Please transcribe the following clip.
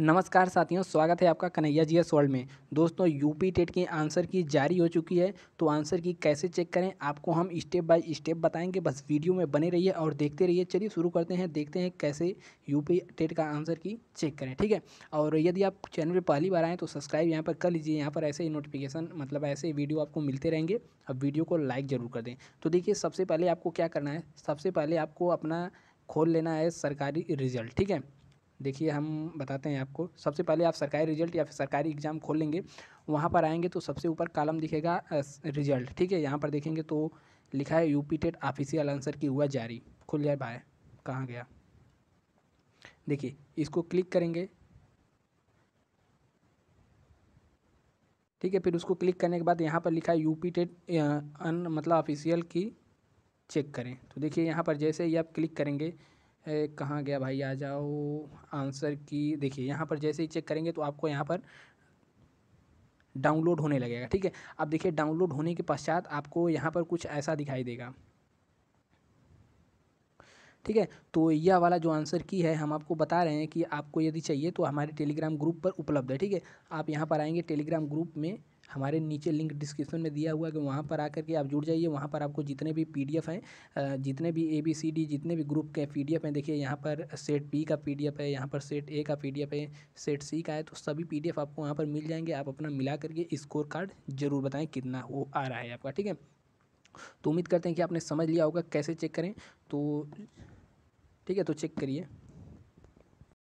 नमस्कार साथियों स्वागत है आपका कन्हैया जी एस वर्ल्ड में दोस्तों यूपी टेट की आंसर की जारी हो चुकी है तो आंसर की कैसे चेक करें आपको हम स्टेप बाय स्टेप बताएंगे बस वीडियो में बने रहिए और देखते रहिए चलिए शुरू करते हैं देखते हैं कैसे यूपी टेट का आंसर की चेक करें ठीक है और यदि आप चैनल पर पहली बार आएँ तो सब्सक्राइब यहाँ पर कर लीजिए यहाँ पर ऐसे ही नोटिफिकेशन मतलब ऐसे वीडियो आपको मिलते रहेंगे अब वीडियो को लाइक ज़रूर कर दें तो देखिए सबसे पहले आपको क्या करना है सबसे पहले आपको अपना खोल लेना है सरकारी रिजल्ट ठीक है देखिए हम बताते हैं आपको सबसे पहले आप सरकारी रिजल्ट या फिर सरकारी एग्ज़ाम खोल लेंगे वहाँ पर आएंगे तो सबसे ऊपर कालम दिखेगा रिजल्ट ठीक है यहाँ पर देखेंगे तो लिखा है यूपी टेट ऑफिशियल आंसर की हुआ जारी खुल जाए बाय कहाँ गया देखिए इसको क्लिक करेंगे ठीक है फिर उसको क्लिक करने के बाद यहाँ पर लिखा है यूपी टेट अन मतलब ऑफिशियल की चेक करें तो देखिए यहाँ पर जैसे ही आप क्लिक करेंगे कहाँ गया भाई आ जाओ आंसर की देखिए यहाँ पर जैसे ही चेक करेंगे तो आपको यहाँ पर डाउनलोड होने लगेगा ठीक है अब देखिए डाउनलोड होने के पश्चात आपको यहाँ पर कुछ ऐसा दिखाई देगा ठीक है तो यह वाला जो आंसर की है हम आपको बता रहे हैं कि आपको यदि चाहिए तो हमारे टेलीग्राम ग्रुप पर उपलब्ध है ठीक है आप यहाँ पर आएंगे टेलीग्राम ग्रुप में हमारे नीचे लिंक डिस्क्रिप्शन में दिया हुआ है कि वहाँ पर आकर के आप जुड़ जाइए वहाँ पर आपको जितने भी पी हैं जितने भी ए बी सी डी जितने भी ग्रुप के पी हैं देखिए यहाँ पर सेट बी का पी है यहाँ पर सेट ए का पी है सेट सी का है तो सभी पी आपको वहाँ पर मिल जाएंगे आप अपना मिला करके स्कोर कार्ड ज़रूर बताएँ कितना वो आ रहा है आपका ठीक है तो उम्मीद करते हैं कि आपने समझ लिया होगा कैसे चेक करें तो ठीक है तो चेक करिए